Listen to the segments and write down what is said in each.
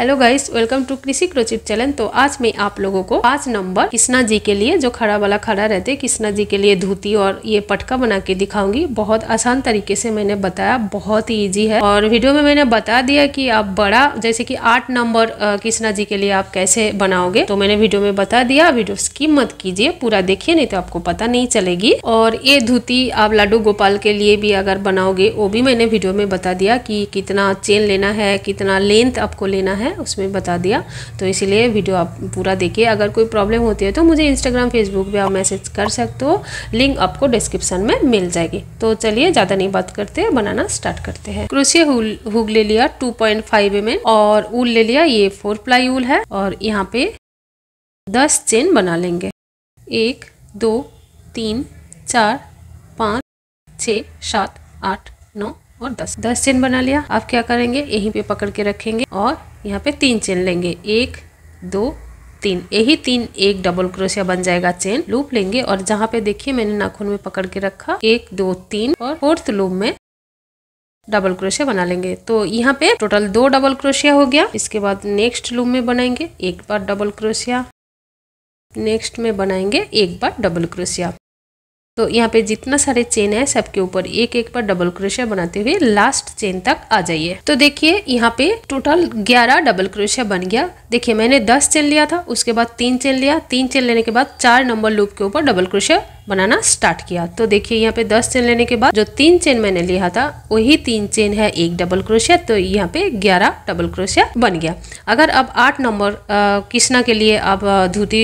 hello guys welcome to कृषि क्रोचिप channel तो आज मैं आप लोगों को पांच नंबर कृष्णा जी के लिए जो खड़ा वाला खड़ा रहते कृष्णा जी के लिए धोती और ये पटका बना के दिखाऊंगी बहुत आसान तरीके से मैंने बताया बहुत ही ईजी है और वीडियो में मैंने बता दिया कि आप बड़ा जैसे कि आठ नंबर कृष्णा जी के लिए आप कैसे बनाओगे तो मैंने वीडियो में बता दिया वीडियो स्कीम मत कीजिए पूरा देखिए नहीं तो आपको पता नहीं चलेगी और ये धोती आप लाडू गोपाल के लिए भी अगर बनाओगे वो भी मैंने वीडियो में बता दिया कि कितना चेन लेना है कितना लेंथ आपको लेना है है उसमें बता दिया तो इसीलिए वीडियो आप पूरा देखिए अगर कोई प्रॉब्लम होती है तो मुझे इंस्टाग्राम फेसबुक पर आप मैसेज कर सकते हो लिंक आपको डिस्क्रिप्शन में मिल जाएगी तो चलिए ज़्यादा नहीं बात करते बनाना स्टार्ट करते हैं क्रोशिया हुक ले लिया टू पॉइंट फाइव एम और उल ले लिया ये फोर प्लाई उल है और यहाँ पे दस चेन बना लेंगे एक दो तीन चार पाँच छ सात आठ नौ और दस दस चेन बना लिया आप क्या करेंगे यहीं पे पकड़ के रखेंगे और यहाँ पे तीन चेन लेंगे एक दो तीन यही तीन एक डबल क्रोशिया बन जाएगा चेन लूप लेंगे और जहाँ पे देखिए मैंने नाखून में पकड़ के रखा एक दो तीन और फोर्थ लूप में डबल क्रोशिया बना लेंगे तो यहाँ पे टोटल दो डबल क्रोशिया हो गया इसके बाद नेक्स्ट लूप में बनाएंगे एक बार डबल क्रोशिया नेक्स्ट में बनाएंगे एक बार डबल क्रोशिया तो यहाँ पे जितना सारे चेन है सबके ऊपर एक एक पर डबल क्रोशिया बनाते हुए लास्ट चेन तक आ जाइए तो देखिए यहाँ पे टोटल ग्यारह डबल क्रोशिया बन गया देखिए मैंने दस चेन लिया था उसके बाद तीन चेन लिया तीन चेन लेने के बाद चार नंबर लूप के ऊपर डबल क्रोशिया बनाना स्टार्ट किया तो देखिए यहाँ पे दस चेन लेने के बाद जो तीन चेन मैंने लिया था वही तीन चेन है एक डबल क्रोशिया तो यहाँ पे ग्यारह डबल क्रोशिया बन गया अगर आप आठ नंबर किसना के लिए आप धोती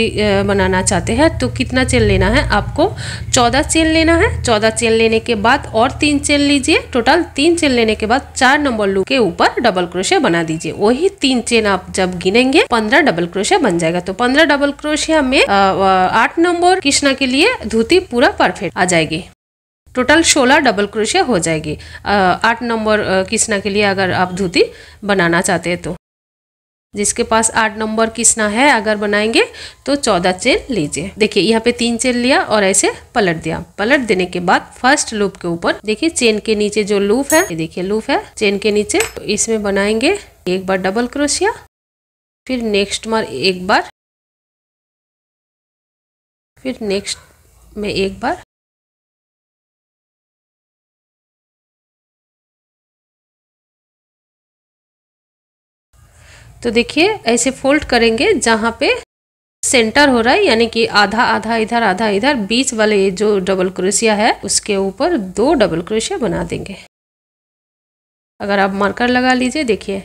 बनाना चाहते हैं तो कितना चेन लेना है आपको चौदह चेन लेना है चौदह चेन लेने के बाद और तीन चेन लीजिए टोटल तीन चेन लेने के बाद चार नंबर लू के ऊपर डबल क्रोशिया बना दीजिए वही तीन चेन आप जब गिनेंगे पंद्रह डबल क्रोशिया बन जाएगा तो पंद्रह डबल क्रोशिया में आठ नंबर किसना के लिए धोती कुर्ती पूरा परफेक्ट आ जाएगी टोटल सोलह डबल क्रोशिया हो जाएगी आठ नंबर किसना के लिए अगर आप धोती बनाना चाहते हैं तो जिसके पास आठ नंबर किसना है अगर बनाएंगे तो चौदह चेन लीजिए देखिए यहाँ पे तीन चेन लिया और ऐसे पलट दिया पलट देने के बाद फर्स्ट लूप के ऊपर देखिए चेन के नीचे जो लूप है ये देखिए लूप है चेन के नीचे तो इसमें बनाएंगे एक बार डबल क्रोशिया फिर नेक्स्ट मार एक बार फिर नेक्स्ट में एक बार तो देखिए ऐसे फोल्ड करेंगे जहाँ पे सेंटर हो रहा है यानी कि आधा आधा इधर आधा इधर बीच वाले जो डबल क्रोशिया है उसके ऊपर दो डबल क्रोशिया बना देंगे अगर आप मार्कर लगा लीजिए देखिए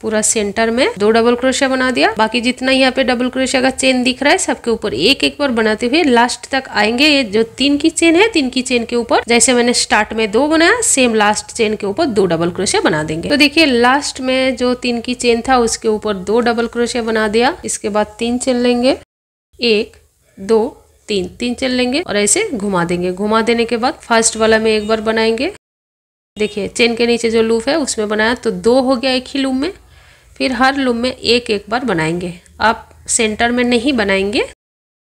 पूरा सेंटर में दो डबल क्रोशिया बना दिया बाकी जितना यहाँ पे डबल क्रोशिया का चेन दिख रहा है सबके ऊपर एक एक बार बनाते हुए लास्ट तक आएंगे ये जो तीन की चेन है तीन की चेन के ऊपर जैसे मैंने स्टार्ट में दो बनाया सेम लास्ट चेन के ऊपर दो डबल क्रोशिया बना देंगे तो देखिए लास्ट में जो तीन की चेन था उसके ऊपर दो डबल क्रोशिया बना दिया इसके बाद तीन चेन लेंगे एक दो तीन तीन चेन लेंगे और ऐसे घुमा देंगे घुमा देने के बाद फर्स्ट वाला में एक बार बनाएंगे देखिए चेन के नीचे जो लूप है उसमें बनाया तो दो हो गया एक ही लूप में फिर हर लूम में एक एक बार बनाएंगे आप सेंटर में नहीं बनाएंगे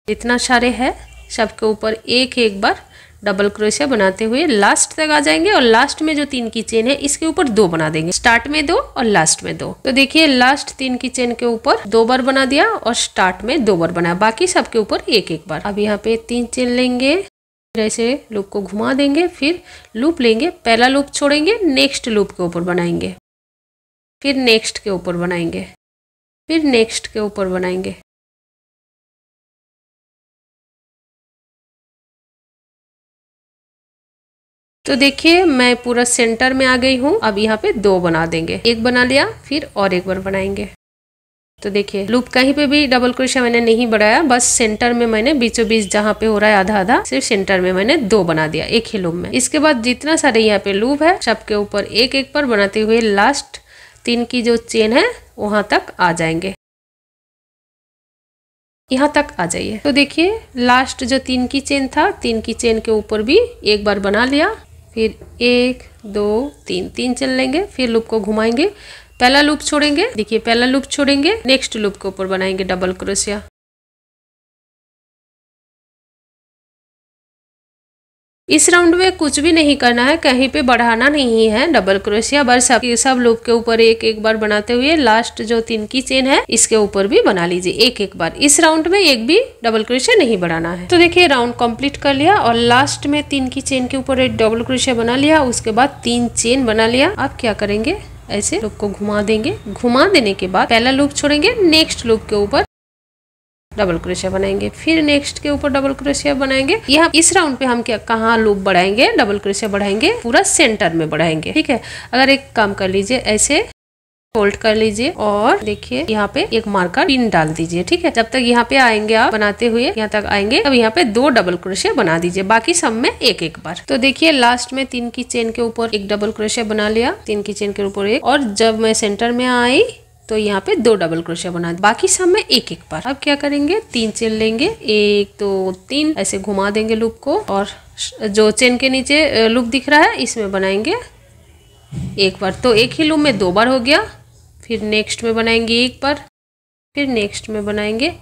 जितना सारे है सबके ऊपर एक एक बार डबल क्रोशिया बनाते हुए लास्ट तक आ जाएंगे और लास्ट में जो तीन की चेन है इसके ऊपर दो बना देंगे स्टार्ट में दो और लास्ट में दो तो देखिए लास्ट तीन की चेन के ऊपर दो बार बना दिया और स्टार्ट में दो बार बनाया बाकी सबके ऊपर एक एक बार अब यहाँ पे तीन चेन लेंगे फिर ऐसे लूप को घुमा देंगे फिर लूप लेंगे पहला लूप छोड़ेंगे नेक्स्ट लूप के ऊपर बनाएंगे फिर नेक्स्ट के ऊपर बनाएंगे फिर नेक्स्ट के ऊपर बनाएंगे तो देखिए मैं पूरा सेंटर में आ गई हूँ अब यहाँ पे दो बना देंगे एक बना लिया फिर और एक बार बनाएंगे तो देखिए लूप कहीं पे भी डबल क्रोशिया मैंने नहीं बढ़ाया बस सेंटर में मैंने बीचों बीच जहाँ पे हो रहा है आधा आधा सिर्फ सेंटर में मैंने दो बना दिया एक ही लूप में इसके बाद जितना सारे यहाँ पे लूप है सबके ऊपर एक एक पर बनाते हुए लास्ट तीन की जो चेन है वहाँ तक आ जाएंगे यहाँ तक आ जाइए तो देखिए लास्ट जो तीन की चेन था तीन की चेन के ऊपर भी एक बार बना लिया फिर एक दो तीन तीन चल लेंगे फिर लूप को घुमाएंगे पहला लूप छोड़ेंगे देखिए पहला लूप छोड़ेंगे नेक्स्ट लूप के ऊपर बनाएंगे डबल क्रोशिया इस राउंड में कुछ भी नहीं करना है कहीं पे बढ़ाना नहीं है डबल क्रोशिया बार सब सब लूप के ऊपर एक एक बार बनाते हुए लास्ट जो तीन की चेन है इसके ऊपर भी बना लीजिए एक एक बार इस राउंड में एक भी डबल क्रोशिया नहीं बढ़ाना है तो देखिए राउंड कंप्लीट कर लिया और लास्ट में तीन की चेन के ऊपर एक डबल क्रोशिया बना लिया उसके बाद तीन चेन बना लिया आप क्या करेंगे ऐसे लूप को घुमा देंगे घुमा देने के बाद पहला लूप छोड़ेंगे नेक्स्ट लूप के ऊपर डबल क्रोशिया बनाएंगे फिर नेक्स्ट के ऊपर डबल क्रोशिया बनाएंगे यहाँ इस राउंड पे हम क्या कहाँ लूप बढ़ाएंगे डबल क्रोशिया बढ़ाएंगे पूरा सेंटर में बढ़ाएंगे ठीक है अगर एक काम कर लीजिए ऐसे फोल्ड कर लीजिए और देखिए यहाँ पे एक मार्कर पिन डाल दीजिए ठीक है जब तक यहाँ पे आएंगे आप बनाते हुए यहाँ तक आएंगे अब यहाँ पे दो डबल क्रोशिया बना दीजिए बाकी सब में एक एक बार तो देखिए लास्ट में तीन की चेन के ऊपर एक डबल क्रोशिया बना लिया तीन की चेन के ऊपर एक और जब मैं सेंटर में आई तो यहाँ पे दो डबल क्रोशिया बना बाकी सब में एक एक पर अब क्या करेंगे तीन चेन लेंगे एक दो तो, तीन ऐसे घुमा देंगे लूप को और जो चेन के नीचे लूप दिख रहा है इसमें बनाएंगे एक बार तो एक ही लूप में दो बार हो गया फिर नेक्स्ट में बनाएंगे एक बार फिर नेक्स्ट में बनाएंगे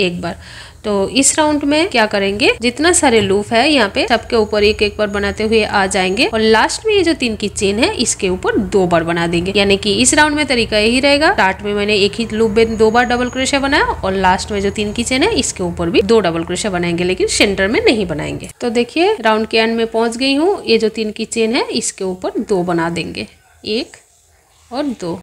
एक बार तो इस राउंड में क्या करेंगे जितना सारे लूप है यहाँ पे सबके ऊपर एक एक बार बनाते हुए आ जाएंगे और लास्ट में ये जो तीन की चेन है इसके ऊपर दो बार बना देंगे यानी कि इस राउंड में तरीका यही रहेगा स्टार्ट में मैंने एक ही लूप में दो बार डबल क्रेशा बनाया और लास्ट में जो तीन की चेन है इसके ऊपर भी दो डबल क्रेशा बनाएंगे लेकिन सेंटर में नहीं बनाएंगे तो देखिये राउंड के एंड में पहुंच गई हूँ ये जो तीन की चेन है इसके ऊपर दो बना देंगे एक और दो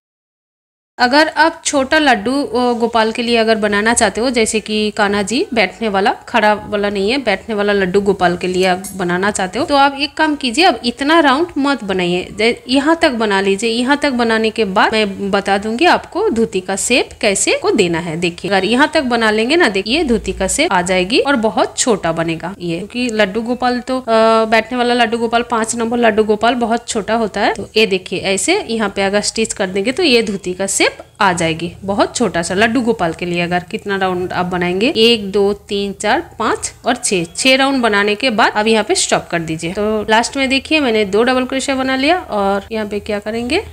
अगर आप छोटा लड्डू गोपाल के लिए अगर बनाना चाहते हो जैसे कि कान्हा जी बैठने वाला खड़ा वाला नहीं है बैठने वाला लड्डू गोपाल के लिए आप बनाना चाहते हो तो आप एक काम कीजिए अब इतना राउंड मत बनाइए यहाँ तक बना लीजिए यहाँ तक बनाने के बाद मैं बता दूंगी आपको धोती का सेप कैसे को देना है देखिए अगर यहाँ तक बना लेंगे ना देखिए धोती का सेप आ जाएगी और बहुत छोटा बनेगा ये क्योंकि लड्डू गोपाल तो बैठने वाला लड्डू गोपाल पांच नंबर लड्डू गोपाल बहुत छोटा होता है तो ये देखिए ऐसे यहाँ पे अगर स्टिच कर देंगे तो ये धोती का सेप शेप आ जाएगी बहुत छोटा सा लड्डू गोपाल के लिए अगर कितना राउंड आप बनाएंगे एक दो तीन चार पाँच और छह छह राउंड बनाने के बाद अब यहाँ पे स्टॉप कर दीजिए तो लास्ट में देखिए मैंने दो डबल क्रेशिया बना लिया और यहाँ पे क्या करेंगे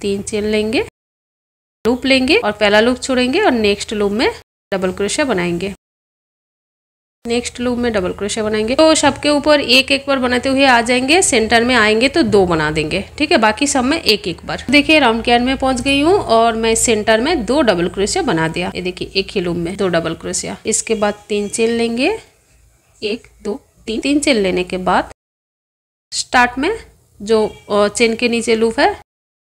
तीन चेन लेंगे लूप लेंगे और पहला लूप छोड़ेंगे और नेक्स्ट लूप में डबल क्रेशिया बनाएंगे नेक्स्ट लूप में डबल क्रोशिया बनाएंगे तो सबके ऊपर एक एक बार बनाते हुए आ जाएंगे सेंटर में आएंगे तो दो बना देंगे ठीक है बाकी सब में एक एक बार देखिए राउंड के एंड में पहुंच गई हूँ और मैं सेंटर में दो डबल क्रोशिया बना दिया ये देखिए एक ही लूप में दो डबल क्रोशिया इसके बाद तीन चेन लेंगे एक दो तीन तीन चेन लेने के बाद स्टार्ट में जो चेन के नीचे लूप है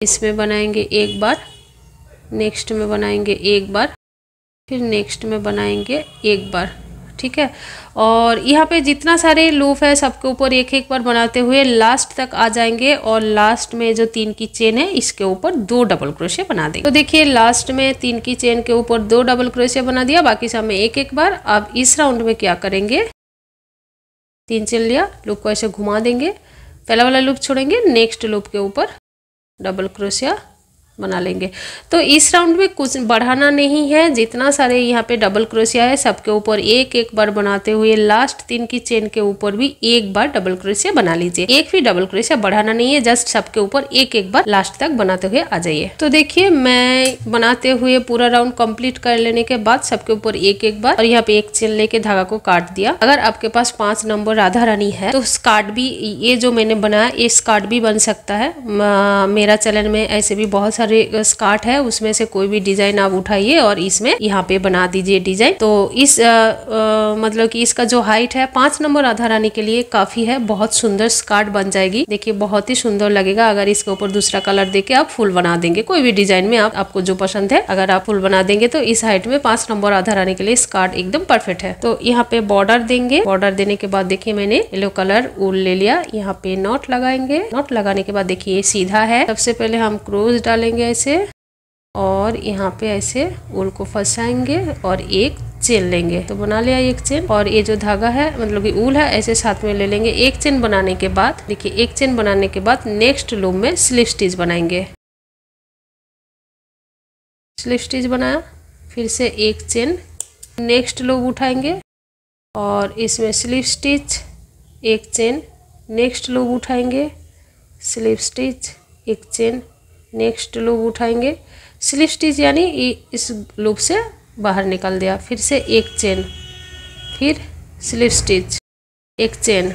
इसमें बनाएंगे एक बार नेक्स्ट में बनाएंगे एक बार फिर नेक्स्ट में बनाएंगे एक बार ठीक है और यहाँ पे जितना सारे लूप है सबके ऊपर एक एक बार बनाते हुए लास्ट तक आ जाएंगे और लास्ट में जो तीन की चेन है इसके ऊपर दो डबल क्रोशिया बना देंगे तो देखिए लास्ट में तीन की चेन के ऊपर दो डबल क्रोशिया बना दिया बाकी सब में एक एक बार अब इस राउंड में क्या करेंगे तीन चेन लिया लूप को ऐसे घुमा देंगे पहला वाला लूप छोड़ेंगे नेक्स्ट लूप के ऊपर डबल क्रोशिया बना लेंगे तो इस राउंड में कुछ बढ़ाना नहीं है जितना सारे यहाँ पे डबल क्रोशिया है सबके ऊपर एक एक बार बनाते हुए लास्ट तीन की चेन के ऊपर भी एक बार डबल क्रोशिया बना लीजिए एक भी डबल क्रोशिया बढ़ाना नहीं है जस्ट सबके ऊपर एक एक बार लास्ट तक बनाते हुए आ जाइए तो देखिए मैं बनाते हुए पूरा राउंड कम्प्लीट कर लेने के बाद सबके ऊपर एक एक बार और यहाँ पे एक चेन लेके धागा को काट दिया अगर आपके पास पांच नंबर राधा रानी है तो स्कार्ड भी ये जो मैंने बनाया ये स्कार्ट भी बन सकता है मेरा चलन में ऐसे भी बहुत सारे रे, स्कार्ट है उसमें से कोई भी डिजाइन आप उठाइए और इसमें यहाँ पे बना दीजिए डिजाइन तो इस आ, आ, मतलब कि इसका जो हाइट है पांच नंबर आधा रानी के लिए काफी है बहुत सुंदर स्कार्ट बन जाएगी देखिए बहुत ही सुंदर लगेगा अगर इसके ऊपर दूसरा कलर देके आप फुल बना देंगे कोई भी डिजाइन में आप आपको जो पसंद है अगर आप फुल बना देंगे तो इस हाइट में पांच नंबर आधा रानी के लिए स्कार्ट एकदम परफेक्ट है तो यहाँ पे बॉर्डर देंगे बॉर्डर देने के बाद देखिये मैंने येलो कलर उल ले लिया यहाँ पे नॉट लगाएंगे नॉट लगाने के बाद देखिये सीधा है सबसे पहले हम क्रोज डालेंगे करेंगे ऐसे और यहाँ पे ऐसे उल को फंसाएंगे और एक चेन लेंगे तो बना लिया एक चेन और ये जो धागा है मतलब कि ऊल है ऐसे साथ में ले लेंगे एक चेन बनाने के बाद देखिए एक चेन बनाने के बाद नेक्स्ट लूम में स्लिप स्टिच बनाएंगे स्लिप स्टिच बनाया फिर से एक चेन नेक्स्ट लूम उठाएंगे और इसमें स्लिप स्टिच एक चेन नेक्स्ट लूम उठाएंगे स्लिप स्टिच एक चेन नेक्स्ट लूप उठाएंगे स्लिप स्टिच यानी इस लूप से बाहर निकाल दिया फिर से एक चेन फिर स्लिप स्टिच एक चेन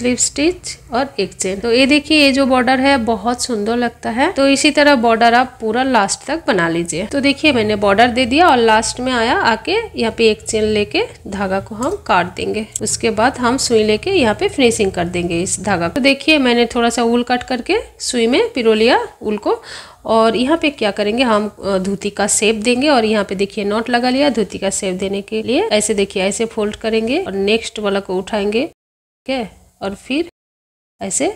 स्लिप स्टिच और एक चेन तो ये देखिए ये जो बॉर्डर है बहुत सुंदर लगता है तो इसी तरह बॉर्डर आप पूरा लास्ट तक बना लीजिए तो देखिए मैंने बॉर्डर दे दिया और लास्ट में आया आके यहाँ पे एक चेन लेके धागा को हम काट देंगे उसके बाद हम सुई लेके यहाँ पे फिनिशिंग कर देंगे इस धागा तो देखिए मैंने थोड़ा सा उल कट करके सुई में पिरो लिया उल को और यहाँ पे क्या करेंगे हम धोती का सेप देंगे और यहाँ पे देखिए नॉट लगा लिया धोती का सेप देने के लिए ऐसे देखिए ऐसे फोल्ड करेंगे और नेक्स्ट वाला को उठाएंगे ठीक है और फिर ऐसे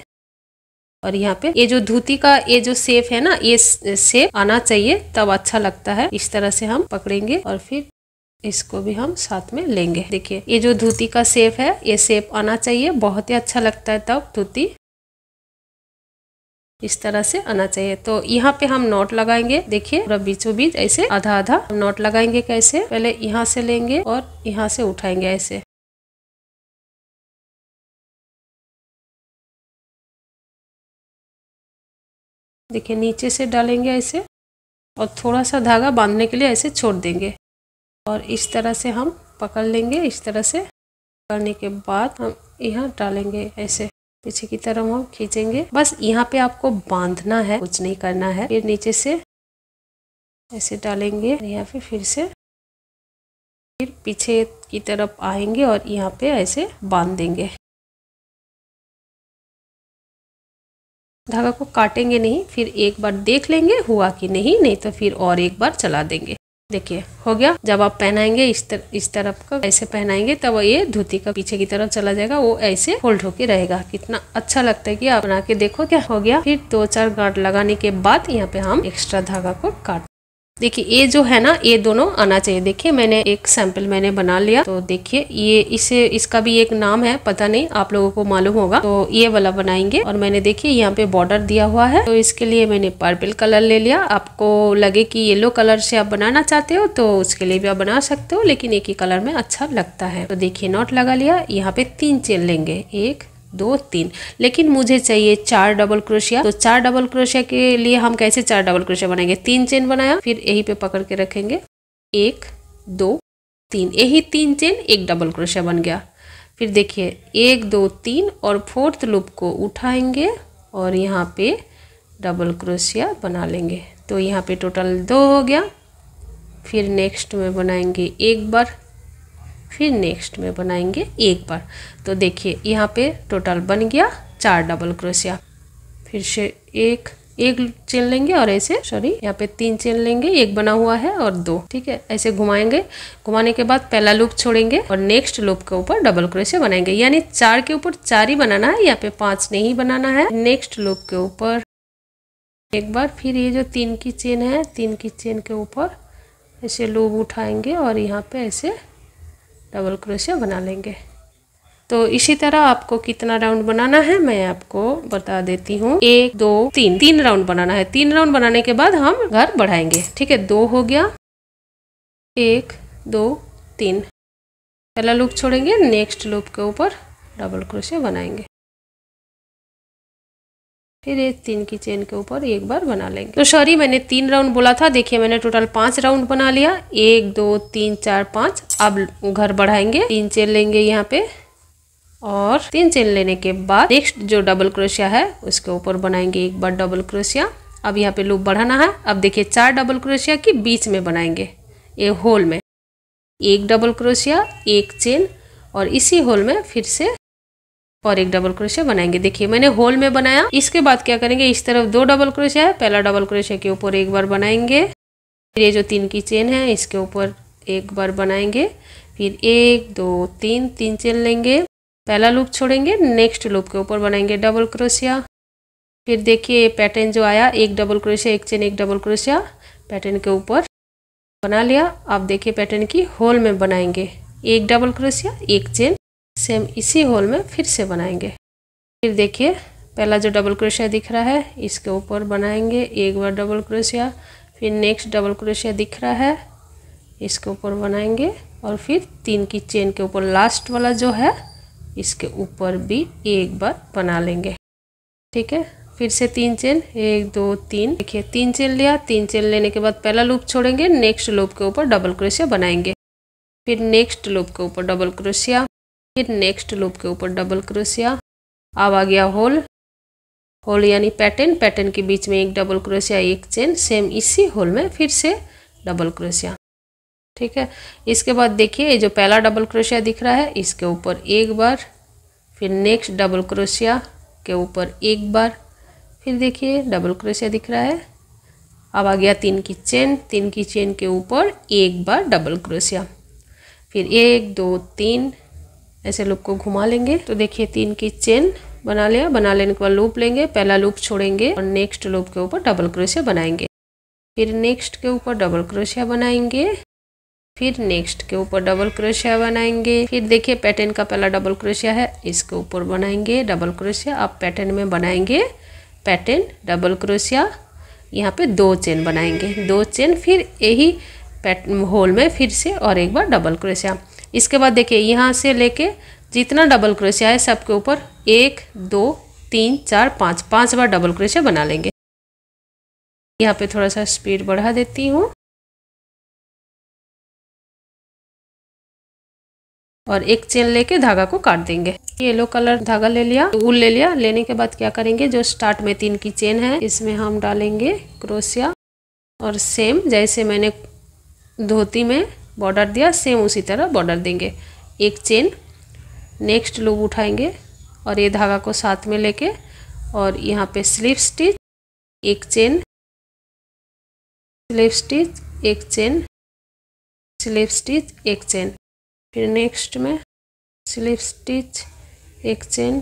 और यहाँ पे ये जो धोती का ये जो सेफ है ना ये सेफ आना चाहिए तब अच्छा लगता है इस तरह से हम पकड़ेंगे और फिर इसको भी हम साथ में लेंगे देखिए ये जो धोती का सेफ है ये सेफ आना चाहिए बहुत ही अच्छा लगता है तब धोती इस तरह से आना चाहिए तो यहाँ पे हम नोट लगाएंगे देखिए पूरा बीचों बीच ऐसे आधा आधा नोट लगाएंगे कैसे पहले यहाँ से लेंगे और यहाँ से उठाएंगे ऐसे देखिए नीचे से डालेंगे ऐसे और थोड़ा सा धागा बांधने के लिए ऐसे छोड़ देंगे और इस तरह से हम पकड़ लेंगे इस तरह से करने के बाद हम यहाँ डालेंगे ऐसे पीछे की तरफ हम खींचेंगे बस यहाँ पे आपको बांधना है कुछ नहीं करना है फिर नीचे से ऐसे डालेंगे यहाँ पे फिर से फिर पीछे की तरफ आएंगे और यहाँ पे ऐसे बांध देंगे धागा को काटेंगे नहीं फिर एक बार देख लेंगे हुआ कि नहीं नहीं तो फिर और एक बार चला देंगे देखिए हो गया जब आप पहनाएंगे इस तर, इस तरफ का ऐसे पहनाएंगे तब ये धोती का पीछे की तरफ चला जाएगा वो ऐसे फोल्ड होके रहेगा कितना अच्छा लगता है कि आप बना के देखो क्या हो गया फिर दो चार गांठ लगाने के बाद यहाँ पे हम एक्स्ट्रा धागा को काट देखिए ये जो है ना ये दोनों आना चाहिए देखिए मैंने एक सैंपल मैंने बना लिया तो देखिए ये इसे इसका भी एक नाम है पता नहीं आप लोगों को मालूम होगा तो ये वाला बनाएंगे और मैंने देखिए यहाँ पे बॉर्डर दिया हुआ है तो इसके लिए मैंने पर्पल कलर ले लिया आपको लगे कि येलो कलर से आप बनाना चाहते हो तो उसके लिए भी आप बना सकते हो लेकिन एक ही कलर में अच्छा लगता है तो देखिये नोट लगा लिया यहाँ पे तीन चेन लेंगे एक दो तीन लेकिन मुझे चाहिए चार डबल क्रोशिया तो चार डबल क्रोशिया के लिए हम कैसे चार डबल क्रोशिया बनाएंगे तीन चेन बनाया फिर यहीं पे पकड़ के रखेंगे एक दो तीन यही तीन चेन एक डबल क्रोशिया बन गया फिर देखिए एक दो तीन और फोर्थ लूप को उठाएंगे और यहाँ पे डबल क्रोशिया बना लेंगे तो यहाँ पे टोटल दो हो गया फिर नेक्स्ट में बनाएंगे एक बार फिर नेक्स्ट में बनाएंगे एक बार तो देखिए यहाँ पे टोटल बन गया चार डबल क्रोशिया फिर से एक एक चेन लेंगे और ऐसे सॉरी यहाँ पे तीन चेन लेंगे एक बना हुआ है और दो ठीक है ऐसे घुमाएंगे घुमाने के बाद पहला लूप छोड़ेंगे और नेक्स्ट लूप के ऊपर डबल क्रोशिया बनाएंगे यानी चार के ऊपर चार ही बनाना है यहाँ पे पांच नहीं बनाना है नेक्स्ट लूप के ऊपर एक बार फिर ये जो तीन की चेन है तीन की चेन के ऊपर ऐसे लूप उठाएंगे और यहाँ पे ऐसे डबल क्रोशिया बना लेंगे तो इसी तरह आपको कितना राउंड बनाना है मैं आपको बता देती हूँ एक दो तीन तीन राउंड बनाना है तीन राउंड बनाने के बाद हम घर बढ़ाएंगे ठीक है दो हो गया एक दो तीन पहला लूप छोड़ेंगे नेक्स्ट लूप के ऊपर डबल क्रोशिया बनाएंगे फिर एक तीन की चेन के ऊपर एक बार बना लेंगे तो सॉरी मैंने तीन राउंड बोला था देखिए मैंने टोटल पांच राउंड बना लिया एक दो तीन चार पाँच अब घर बढ़ाएंगे तीन चेन लेंगे यहाँ पे और तीन चेन लेने के बाद नेक्स्ट जो डबल क्रोशिया है उसके ऊपर बनाएंगे एक बार डबल क्रोशिया अब यहाँ पे लूप बढ़ाना है अब देखिए चार डबल क्रोशिया के बीच में बनाएंगे ये होल में एक डबल क्रोशिया एक चेन और इसी होल में फिर से और एक डबल क्रोशिया बनाएंगे देखिए मैंने होल में बनाया इसके बाद क्या करेंगे इस तरफ दो डबल क्रोशिया है पहला डबल क्रोशिया के ऊपर एक बार बनाएंगे फिर ये जो तीन की चेन है इसके ऊपर एक बार बनाएंगे फिर एक दो तीन तीन चेन लेंगे पहला लूप छोड़ेंगे नेक्स्ट लूप के ऊपर बनाएंगे डबल क्रोशिया फिर देखिए पैटर्न जो आया एक डबल क्रोशिया एक चेन एक डबल क्रोशिया पैटर्न के ऊपर बना लिया आप देखिए पैटर्न की होल में बनाएंगे एक डबल क्रोशिया एक चेन सेम इसी होल में फिर से बनाएंगे फिर देखिए पहला जो डबल क्रोशिया दिख रहा है इसके ऊपर बनाएंगे एक बार डबल क्रोशिया फिर नेक्स्ट डबल क्रोशिया दिख रहा है इसके ऊपर बनाएंगे और फिर तीन की चेन के ऊपर लास्ट वाला जो है इसके ऊपर भी एक बार बना लेंगे ठीक है फिर से तीन चेन एक दो तीन देखिए तीन चेन लिया तीन चेन लेने के बाद पहला लूप छोड़ेंगे नेक्स्ट लूप के ऊपर डबल क्रोशिया बनाएंगे फिर नेक्स्ट लूप के ऊपर डबल क्रोशिया फिर नेक्स्ट लूप के ऊपर डबल क्रोशिया अब आ गया होल होल यानी पैटर्न पैटर्न के बीच में एक डबल क्रोशिया एक चेन सेम इसी होल में फिर से डबल क्रोशिया ठीक है इसके बाद देखिए ये जो पहला डबल क्रोशिया दिख रहा है इसके ऊपर एक बार फिर नेक्स्ट डबल क्रोशिया के ऊपर एक बार फिर देखिए डबल क्रोशिया दिख रहा है अब आ गया तीन की चेन तीन की चेन के ऊपर एक बार डबल क्रोशिया फिर एक दो तीन ऐसे लूप को घुमा लेंगे तो देखिए तीन की चेन बना लिया बना लेने के बाद लूप लेंगे पहला लूप छोड़ेंगे और नेक्स्ट लूप के ऊपर डबल क्रोशिया बनाएंगे फिर नेक्स्ट के ऊपर डबल क्रोशिया बनाएंगे फिर नेक्स्ट के ऊपर डबल क्रोशिया बनाएंगे फिर देखिए पैटर्न का पहला डबल क्रोशिया है इसके ऊपर बनाएंगे डबल क्रोशिया आप पैटर्न में बनाएंगे पैटर्न डबल क्रोशिया यहाँ पे दो चेन बनाएंगे दो चेन फिर यही पैट होल में फिर से और एक बार डबल क्रोशिया इसके बाद देखिए यहाँ से लेके जितना डबल क्रोशिया है सबके ऊपर एक दो तीन चार पाँच पाँच बार डबल क्रोशिया बना लेंगे यहाँ पे थोड़ा सा स्पीड बढ़ा देती हूँ और एक चेन लेके धागा को काट देंगे येलो कलर धागा ले लिया ऊल ले लिया लेने के बाद क्या करेंगे जो स्टार्ट में तीन की चेन है इसमें हम डालेंगे क्रोशिया और सेम जैसे मैंने धोती में बॉर्डर दिया सेम उसी तरह बॉर्डर देंगे एक चेन नेक्स्ट लूप उठाएंगे और ये धागा को साथ में लेके और यहाँ पे स्लिप स्टिच एक चेन स्लिप स्टिच एक चेन स्लिप स्टिच एक चेन फिर नेक्स्ट में स्लिप स्टिच एक चेन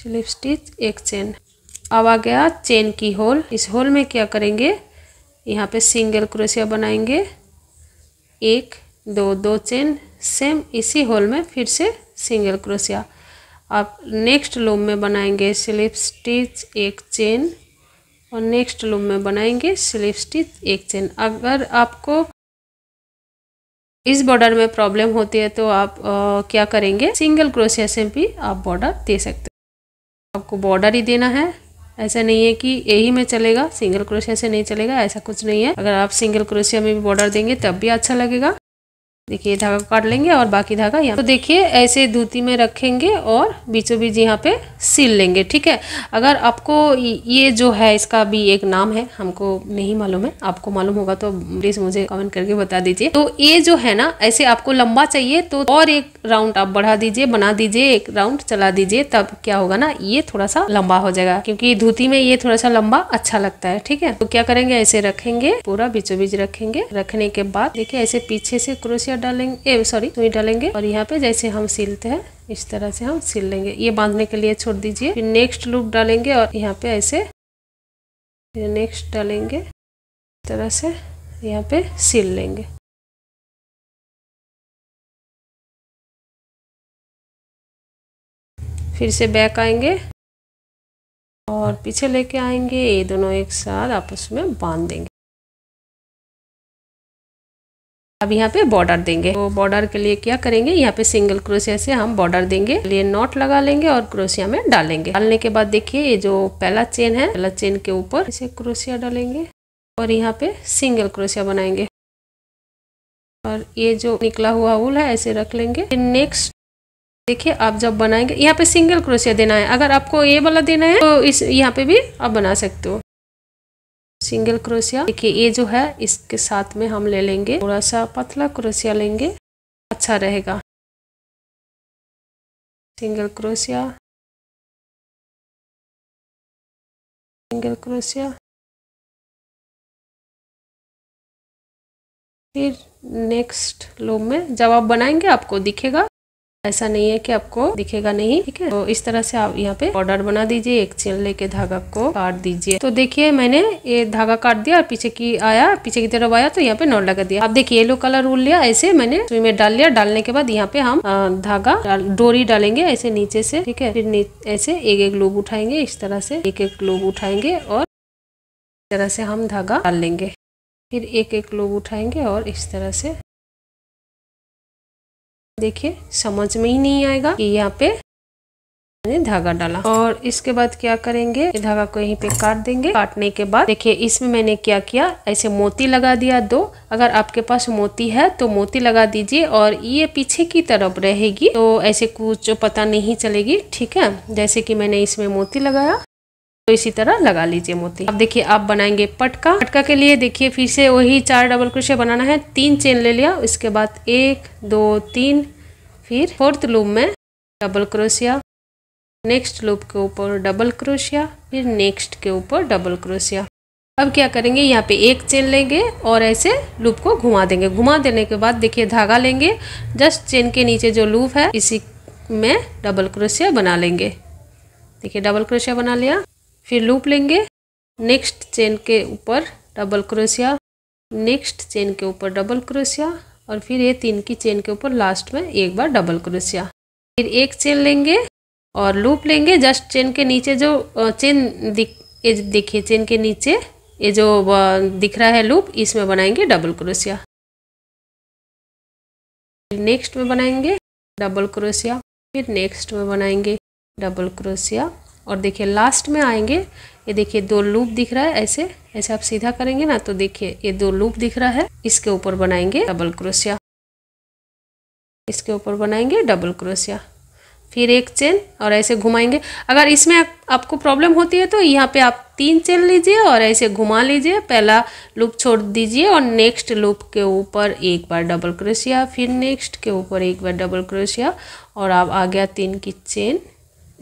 स्लिप स्टिच एक चेन अब आ गया चेन की होल इस होल में क्या करेंगे यहाँ पे सिंगल क्रोशिया बनाएंगे एक दो दो चेन सेम इसी होल में फिर से सिंगल क्रोशिया आप नेक्स्ट लूम में बनाएंगे स्लिप स्टिच एक चेन और नेक्स्ट लूम में बनाएंगे स्लिप स्टिच एक चेन अगर आपको इस बॉर्डर में प्रॉब्लम होती है तो आप आ, क्या करेंगे सिंगल क्रोशिया से भी आप बॉर्डर दे सकते हो आपको बॉर्डर ही देना है ऐसा नहीं है कि यही में चलेगा सिंगल क्रोशिया से नहीं चलेगा ऐसा कुछ नहीं है अगर आप सिंगल क्रोशिया में भी बॉर्डर देंगे तब भी अच्छा लगेगा देखिए धागा काट लेंगे और बाकी धागा यहाँ तो देखिए ऐसे धूती में रखेंगे और बीचों बीच यहाँ पे सिल लेंगे ठीक है अगर आपको ये जो है इसका भी एक नाम है हमको नहीं मालूम है आपको मालूम होगा तो प्लीज़ मुझे कमेंट करके बता दीजिए तो ये जो है ना ऐसे आपको लंबा चाहिए तो और एक राउंड आप बढ़ा दीजिए बना दीजिए एक राउंड चला दीजिए तब क्या होगा ना ये थोड़ा सा लंबा हो जाएगा क्योंकि धोती में ये थोड़ा सा लंबा अच्छा लगता है ठीक है तो क्या करेंगे ऐसे रखेंगे पूरा बीचों बीच रखेंगे रखने के बाद देखिए ऐसे पीछे से क्रोशिया मिर्चा डालेंगे ए सॉरी सुई तो डालेंगे और यहाँ पे जैसे हम सिलते हैं इस तरह से हम सिल लेंगे ये बांधने के लिए छोड़ दीजिए फिर नेक्स्ट लूप डालेंगे और यहाँ पे ऐसे फिर नेक्स्ट डालेंगे इस तरह से यहाँ पे सिल लेंगे फिर से बैक आएंगे और पीछे लेके आएंगे ये दोनों एक साथ आपस में बांध देंगे अब यहाँ पे बॉर्डर देंगे तो बॉर्डर के लिए क्या करेंगे यहाँ पे सिंगल क्रोशिया से हम बॉर्डर देंगे लिए नॉट लगा लेंगे और क्रोशिया में डालेंगे डालने के बाद देखिए ये जो पहला चेन है पहला चेन के ऊपर इसे क्रोशिया डालेंगे और यहाँ पे सिंगल क्रोशिया बनाएंगे और ये जो निकला हुआ उल है ऐसे रख लेंगे नेक्स्ट देखिए आप जब बनाएंगे यहाँ पे सिंगल क्रोशिया देना है अगर आपको ये वाला देना है तो इस यहाँ पे भी आप बना सकते हो सिंगल क्रोशिया देखिए ये जो है इसके साथ में हम ले लेंगे थोड़ा सा पतला क्रोशिया लेंगे अच्छा रहेगा सिंगल क्रोशिया सिंगल क्रोशिया फिर नेक्स्ट लूम में जब आप बनाएंगे आपको दिखेगा ऐसा नहीं है कि आपको दिखेगा नहीं ठीक है तो इस तरह से आप यहाँ पे बॉर्डर बना दीजिए एक चेन लेके धागा को काट दीजिए तो देखिए मैंने ये धागा काट दिया और पीछे की आया पीछे की तरफ आया तो यहाँ पे नोट लगा दिया आप देखिए येलो कलर रूल लिया ऐसे मैंने सुई में डाल लिया डालने के बाद यहाँ पे हम धागा डोरी डालेंगे ऐसे नीचे से ठीक है फिर ऐसे एक एक लोग उठाएंगे इस तरह से एक एक लोग उठाएंगे और इस तरह से हम धागा डाल लेंगे फिर एक एक लोग उठाएंगे और इस तरह से देखिए समझ में ही नहीं आएगा कि यहाँ पे मैंने धागा डाला और इसके बाद क्या करेंगे धागा को यहीं पे काट देंगे काटने के बाद देखिए इसमें मैंने क्या किया ऐसे मोती लगा दिया दो अगर आपके पास मोती है तो मोती लगा दीजिए और ये पीछे की तरफ रहेगी तो ऐसे कुछ पता नहीं चलेगी ठीक है जैसे कि मैंने इसमें मोती लगाया तो इसी तरह लगा लीजिए मोती अब देखिए आप बनाएंगे पटका पटका के लिए देखिए फिर से वही चार डबल क्रोशिया बनाना है तीन चेन ले लिया उसके बाद एक दो तीन फिर फोर्थ लूप में डबल क्रोशिया नेक्स्ट लूप के ऊपर डबल क्रोशिया फिर नेक्स्ट के ऊपर डबल क्रोशिया अब क्या करेंगे यहाँ पे एक चेन लेंगे और ऐसे लूप को घुमा देंगे घुमा देने के बाद देखिए धागा लेंगे जस्ट चेन के नीचे जो लूप है इसी में डबल क्रोशिया बना लेंगे देखिए डबल क्रोशिया बना लिया फिर लूप लेंगे नेक्स्ट चेन के ऊपर डबल क्रोशिया नेक्स्ट चेन के ऊपर डबल क्रोशिया और फिर ये तीन की चेन के ऊपर लास्ट में एक बार डबल क्रोशिया फिर एक चेन लेंगे और लूप लेंगे जस्ट चेन के नीचे जो चेन दिख देखिए चेन के नीचे ये जो दिख रहा है लूप इसमें बनाएंगे डबल क्रोशिया नेक्स्ट में बनाएंगे डबल क्रोशिया फिर नेक्स्ट में बनाएंगे डबल क्रोशिया और देखिए लास्ट में आएंगे ये देखिए दो लूप दिख रहा है ऐसे ऐसे आप सीधा करेंगे ना तो देखिए ये दो लूप दिख रहा है इसके ऊपर बनाएंगे डबल क्रोशिया इसके ऊपर बनाएंगे डबल क्रोशिया फिर एक चेन और ऐसे घुमाएंगे अगर इसमें आपको प्रॉब्लम होती है तो यहाँ पे आप तीन चेन लीजिए और ऐसे घुमा लीजिए पहला लूप छोड़ दीजिए और नेक्स्ट लूप के ऊपर एक बार डबल क्रोशिया फिर नेक्स्ट के ऊपर एक बार डबल क्रोशिया और आप आ गया तीन की चेन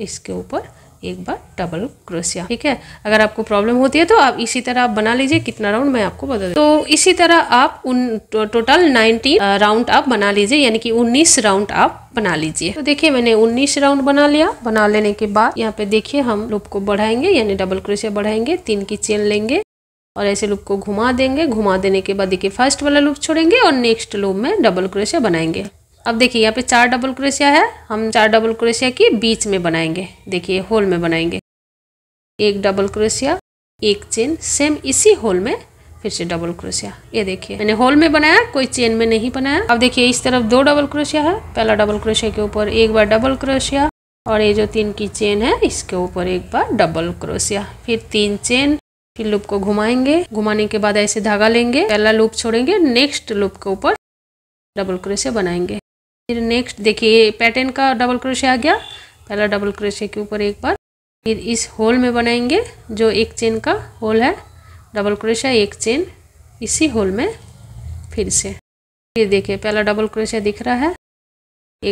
इसके ऊपर एक बार डबल क्रोशिया ठीक है अगर आपको प्रॉब्लम होती है तो आप इसी तरह आप बना लीजिए कितना राउंड मैं आपको बता तो इसी तरह आप उन टो, टोटल नाइनटीन राउंड आप बना लीजिए यानी कि उन्नीस राउंड आप बना लीजिए तो देखिए मैंने 19 राउंड बना लिया बना लेने के बाद यहाँ पे देखिए हम लूप को बढ़ाएंगे यानी डबल क्रोशिया बढ़ाएंगे तीन की चेन लेंगे और ऐसे लूप को घुमा देंगे घुमा देने के बाद देखिए फर्स्ट वाला लूप छोड़ेंगे और नेक्स्ट लूप में डबल क्रोशिया बनाएंगे अब देखिए यहाँ पे चार डबल क्रोशिया है हम चार डबल क्रोशिया की बीच में बनाएंगे देखिए होल में बनाएंगे एक डबल क्रोशिया एक चेन सेम इसी होल में फिर से डबल क्रोशिया ये देखिए मैंने होल में बनाया कोई चेन में नहीं बनाया अब देखिए इस तरफ दो डबल क्रोशिया है पहला डबल क्रोशिया के ऊपर एक बार डबल क्रोशिया और ये जो तीन की चेन है इसके ऊपर एक बार डबल क्रोशिया फिर तीन चेन फिर लूप को घुमाएंगे घुमाने के बाद ऐसे धागा लेंगे पहला लूप छोड़ेंगे नेक्स्ट लूप के ऊपर डबल क्रोशिया बनाएंगे फिर नेक्स्ट देखिए पैटर्न का डबल क्रोशिया आ गया पहला डबल क्रोशिया के ऊपर एक बार फिर इस होल में बनाएंगे जो एक चेन का होल है डबल क्रोशिया एक चेन इसी होल में फिर से फिर देखिए पहला डबल क्रोशिया दिख रहा है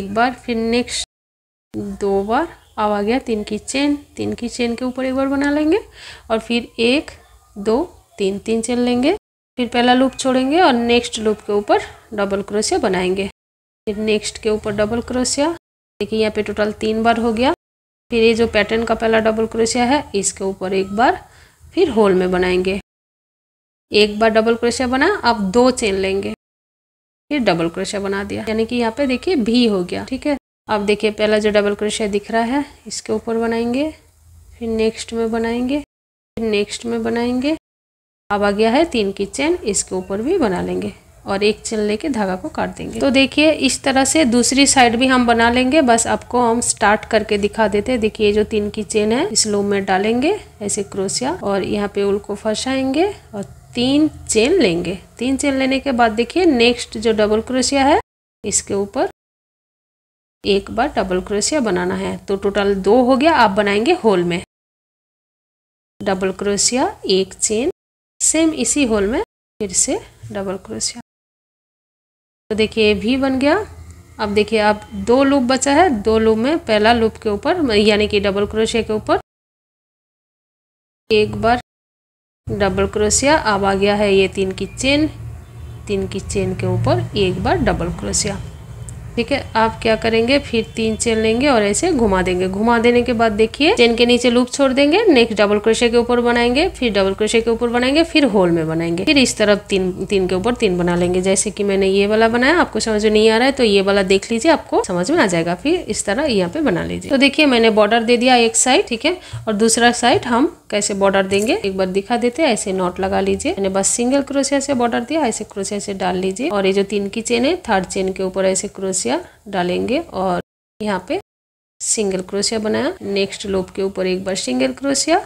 एक बार फिर नेक्स्ट दो बार अब आ गया तीन की चेन तीन की चेन के ऊपर एक बार बना लेंगे और फिर एक दो तीन तीन चेन लेंगे फिर पहला लूप छोड़ेंगे और नेक्स्ट लूप के ऊपर डबल क्रोशिया बनाएंगे फिर नेक्स्ट के ऊपर डबल क्रोशिया देखिए यहाँ पे टोटल तीन बार हो गया फिर ये जो पैटर्न का पहला डबल क्रोशिया है इसके ऊपर एक बार फिर होल में बनाएंगे एक बार डबल क्रोशिया बना आप दो चेन लेंगे फिर डबल क्रोशिया बना दिया यानी कि यहाँ पे देखिए भी हो गया ठीक है अब देखिए पहला जो डबल क्रोशिया दिख रहा है इसके ऊपर बनाएंगे फिर नेक्स्ट में बनाएंगे फिर नेक्स्ट में बनाएंगे अब आ गया है तीन की चेन इसके ऊपर भी बना लेंगे और एक चेन लेके धागा को काट देंगे तो देखिए इस तरह से दूसरी साइड भी हम बना लेंगे बस आपको हम स्टार्ट करके दिखा देते हैं देखिए जो तीन की चेन है इस लूम में डालेंगे ऐसे क्रोशिया और यहाँ पे उल को फंसाएंगे और तीन चेन लेंगे तीन चेन लेने के बाद देखिए नेक्स्ट जो डबल क्रोशिया है इसके ऊपर एक बार डबल क्रोशिया बनाना है तो टोटल दो हो गया आप बनाएंगे होल में डबल क्रोशिया एक चेन सेम इसी होल में फिर से डबल क्रोशिया तो देखिए भी बन गया अब देखिए अब दो लूप बचा है दो लूप में पहला लूप के ऊपर यानी कि डबल क्रोशिया के ऊपर एक बार डबल क्रोशिया अब आ गया है ये तीन की चेन तीन की चेन के ऊपर एक बार डबल क्रोशिया ठीक है आप क्या करेंगे फिर तीन चेन लेंगे और ऐसे घुमा देंगे घुमा देने के बाद देखिए चेन के नीचे लूप छोड़ देंगे नेक्स्ट डबल क्रोशे के ऊपर बनाएंगे फिर डबल क्रोशे के ऊपर बनाएंगे फिर होल में बनाएंगे फिर इस तरफ तीन तीन के ऊपर तीन बना लेंगे जैसे कि मैंने ये वाला बनाया आपको समझ में नहीं आ रहा है तो ये वाला देख लीजिए आपको समझ में आ जाएगा फिर इस तरह यहाँ पे बना लीजिए तो देखिए मैंने बॉर्डर दे दिया एक साइड ठीक है और दूसरा साइड हम कैसे बॉर्डर देंगे एक बार दिखा देते हैं ऐसे नॉट लगा लीजिए मैंने बस सिंगल क्रोशिया से बॉर्डर दिया ऐसे क्रोशिया से डाल लीजिए और ये जो तीन की चेन है थर्ड चेन के ऊपर ऐसे क्रोशिया क्रोशिया डालेंगे और यहाँ पे सिंगल क्रोशिया बनाया नेक्स्ट लूप के ऊपर एक बार सिंगल क्रोशिया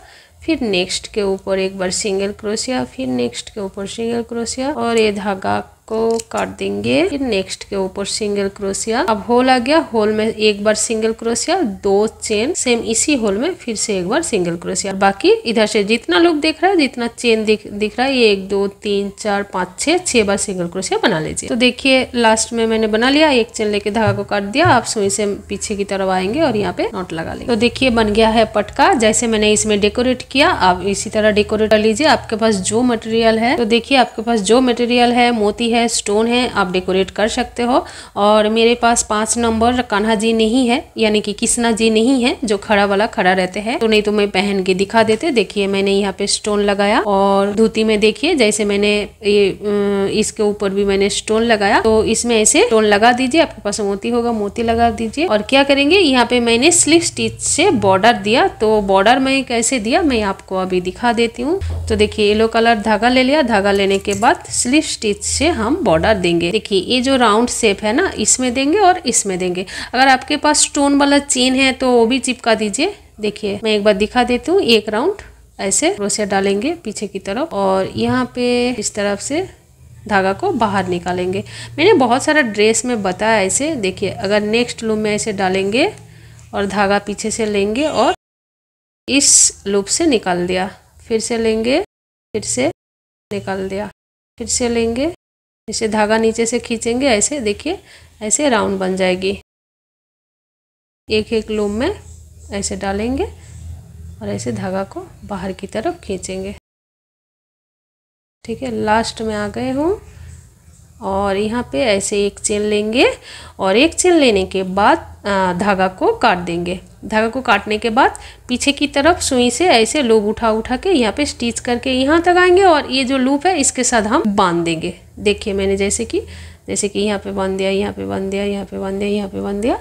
फिर नेक्स्ट के ऊपर एक बार सिंगल क्रोशिया फिर नेक्स्ट के ऊपर सिंगल क्रोशिया और ये धागा को काट देंगे नेक्स्ट के ऊपर सिंगल क्रोशिया अब होल आ गया होल में एक बार सिंगल क्रोशिया दो चेन सेम इसी होल में फिर से एक बार सिंगल क्रोशिया बाकी इधर से जितना लोग देख रहा है जितना चेन दिख दिख रहा है ये एक दो तीन चार पाँच छः छः बार सिंगल क्रोशिया बना लीजिए तो देखिए लास्ट में मैंने बना लिया एक चेन लेके धागा को काट दिया आप सुई से पीछे की तरफ आएंगे और यहाँ पे नोट लगा लेंगे तो देखिए बन गया है पटका जैसे मैंने इसमें डेकोरेट किया आप इसी तरह डेकोरेट कर लीजिए आपके पास जो मटेरियल है तो देखिए आपके पास जो मटेरियल है मोती है है स्टोन है आप डेकोरेट कर सकते हो और मेरे पास पाँच नंबर कान्हा जी नहीं है यानी कि कृष्णा जी नहीं है जो खड़ा वाला खड़ा रहते हैं तो नहीं तो मैं पहन के दिखा देते देखिए मैंने यहाँ पे स्टोन लगाया और धोती में देखिए जैसे मैंने ये इसके ऊपर भी मैंने स्टोन लगाया तो इसमें ऐसे स्टोन लगा दीजिए आपके पास मोती होगा मोती लगा दीजिए और क्या करेंगे यहाँ पे मैंने स्लिप स्टिच से बॉर्डर दिया तो बॉर्डर मैं कैसे दिया मैं आपको अभी दिखा देती हूँ तो देखिए येलो कलर धागा ले लिया धागा लेने के बाद स्लिप स्टिच से हम हम बॉर्डर देंगे देखिए ये जो राउंड शेप है ना इसमें देंगे और इसमें देंगे अगर आपके पास स्टोन वाला चेन है तो वो भी चिपका दीजिए देखिए मैं एक बार दिखा देती हूँ एक राउंड ऐसे क्रोशिया डालेंगे पीछे की तरफ और यहाँ पे इस तरफ से धागा को बाहर निकालेंगे मैंने बहुत सारा ड्रेस में बताया ऐसे देखिए अगर नेक्स्ट लूप में ऐसे डालेंगे और धागा पीछे से लेंगे और इस लूप से निकाल दिया फिर से लेंगे फिर से निकाल दिया फिर से लेंगे जैसे धागा नीचे से खींचेंगे ऐसे देखिए ऐसे राउंड बन जाएगी एक एक लूम में ऐसे डालेंगे और ऐसे धागा को बाहर की तरफ खींचेंगे ठीक है लास्ट में आ गए हूँ और यहाँ पे ऐसे एक चेन लेंगे और एक चेन लेने के बाद धागा को काट देंगे धागा को काटने के बाद पीछे की तरफ सुई से ऐसे लूप उठा उठा के यहाँ पे स्टिच करके यहाँ तक आएंगे और ये जो लूप है इसके साथ हम बांध देंगे देखिए मैंने जैसे कि जैसे कि यहाँ पे बांध दिया यहाँ पे बांध दिया यहाँ पे बांध दिया यहाँ पे बांध दिया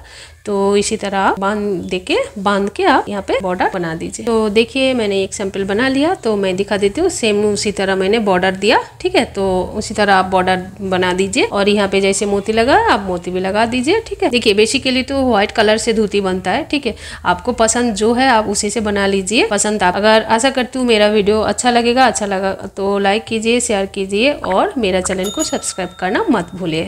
तो इसी तरह बांध दे के बांध के आप यहाँ पे बॉर्डर बना दीजिए तो देखिए मैंने एक सैम्पल बना लिया तो मैं दिखा देती हूँ सेम उसी तरह मैंने बॉर्डर दिया ठीक है तो उसी तरह आप बॉर्डर बना दीजिए और यहाँ पे जैसे मोती लगा आप मोती भी लगा दीजिए ठीक है देखिए बेसिकली तो व्हाइट कलर से धोती बनता है ठीक है आपको पसंद जो है आप उसी से बना लीजिए पसंद आप अगर आशा करती हूँ मेरा वीडियो अच्छा लगेगा अच्छा लगा तो लाइक कीजिए शेयर कीजिए और मेरा चैनल को सब्सक्राइब करना मत भूलिए